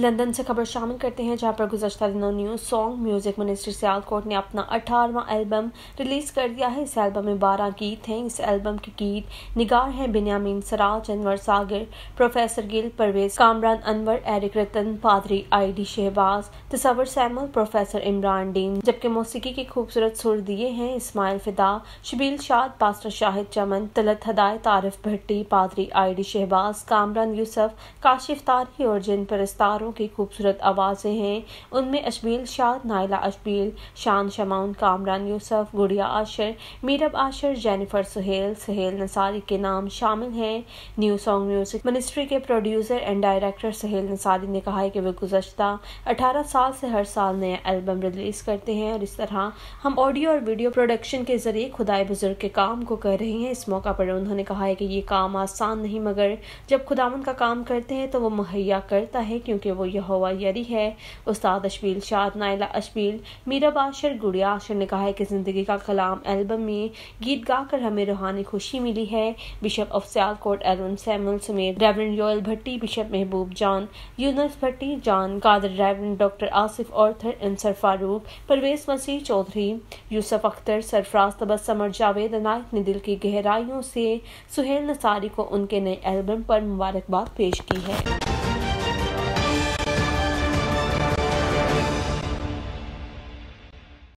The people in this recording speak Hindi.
लंदन से खबर शामिल करते हैं जहां पर गुजशत दिनों new song music Sialkot ने अपना अठारवा एल्बम रिलीज कर दिया है इस एल्बम में बारह गीत हैं इस एल्बम के गीत निगार हैं बिन्यामीन सराज अनवर सागर प्रोफेसर गिल परवेज कामरान अनवर एरिक रतन पादरी आई डी शहबाज तस्वर सैमल प्रोफेसर इमरान डीन जबकि मौसीकी के खूबसूरत सुर दिए हैं इस्माइल फिदा शबील शाद पास्टर शाहिद चमन तलत हदायत आरिफ भट्टी पादरी आई डी शहबाज कामरान यूसफ काशिफ तारी और जिन परस्तारों गानों की खूबसूरत आवाज़ें हैं उनमें अशबील शाह नायला अशबील शान शमाउन कामरान यूसफ गुड़िया आशर मीरब आशर जेनिफर सुहेल सहेल नसारी के नाम शामिल हैं न्यू सॉन्ग म्यूजिक मिनिस्ट्री के producer and director Sahel Nasari ने कहा है कि वे गुजशत अठारह साल से हर साल नया एल्बम रिलीज़ करते हैं और इस तरह हम ऑडियो और वीडियो प्रोडक्शन के जरिए खुदाए बुजुर्ग के काम को कर रहे हैं इस मौका पर उन्होंने कहा है कि ये काम आसान नहीं मगर जब खुदावन का काम करते हैं तो वो मुहैया करता है क्योंकि वो यहोवा यरी है उस्ताद अशबील शाद नायला अशबील मीरा बाशर गुड़िया आशर ने कहा है कि ज़िंदगी का कलाम एल्बम में गीत गाकर हमें रूहानी खुशी मिली है बिशप ऑफ कोट एलवन सैमुल समेत reverend Yoel Bhatti bishop Mehboob Jan Younas Bhatti Jan Qadir reverend doctor Asif Arthur Insar Farooq Parvez Masih Chaudhry Yousaf Akhtar Sarfraz Tabassum Javed Nayak ने दिल की गहराइयों से सुहेल नसारी को उनके नए एल्बम पर मुबारकबाद पेश की है